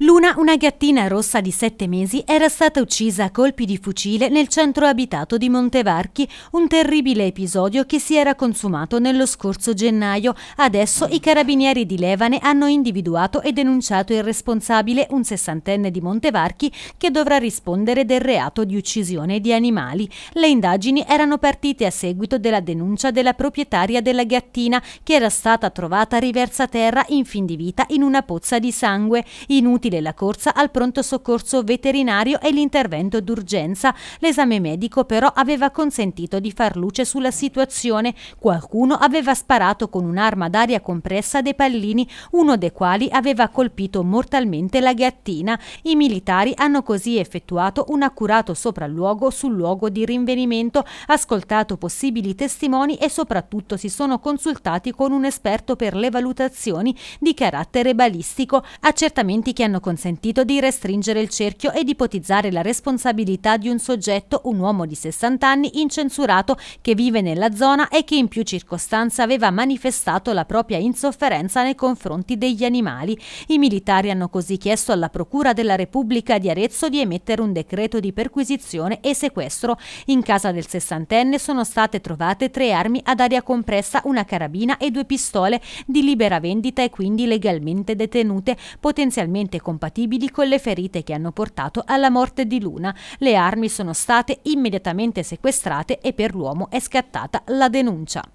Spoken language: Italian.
¡No! Luna, una gattina rossa di 7 mesi, era stata uccisa a colpi di fucile nel centro abitato di Montevarchi, un terribile episodio che si era consumato nello scorso gennaio. Adesso i carabinieri di Levane hanno individuato e denunciato il responsabile, un sessantenne di Montevarchi, che dovrà rispondere del reato di uccisione di animali. Le indagini erano partite a seguito della denuncia della proprietaria della gattina, che era stata trovata riversa terra in fin di vita in una pozza di sangue. Inutile la la corsa al pronto soccorso veterinario e l'intervento d'urgenza. L'esame medico però aveva consentito di far luce sulla situazione. Qualcuno aveva sparato con un'arma d'aria compressa dei pallini, uno dei quali aveva colpito mortalmente la gattina. I militari hanno così effettuato un accurato sopralluogo sul luogo di rinvenimento, ascoltato possibili testimoni e soprattutto si sono consultati con un esperto per le valutazioni di carattere balistico, accertamenti che hanno consentito consentito di restringere il cerchio ed ipotizzare la responsabilità di un soggetto, un uomo di 60 anni incensurato che vive nella zona e che in più circostanze aveva manifestato la propria insofferenza nei confronti degli animali. I militari hanno così chiesto alla Procura della Repubblica di Arezzo di emettere un decreto di perquisizione e sequestro. In casa del sessantenne sono state trovate tre armi ad aria compressa, una carabina e due pistole di libera vendita e quindi legalmente detenute, potenzialmente compromise incompatibili con le ferite che hanno portato alla morte di Luna. Le armi sono state immediatamente sequestrate e per l'uomo è scattata la denuncia.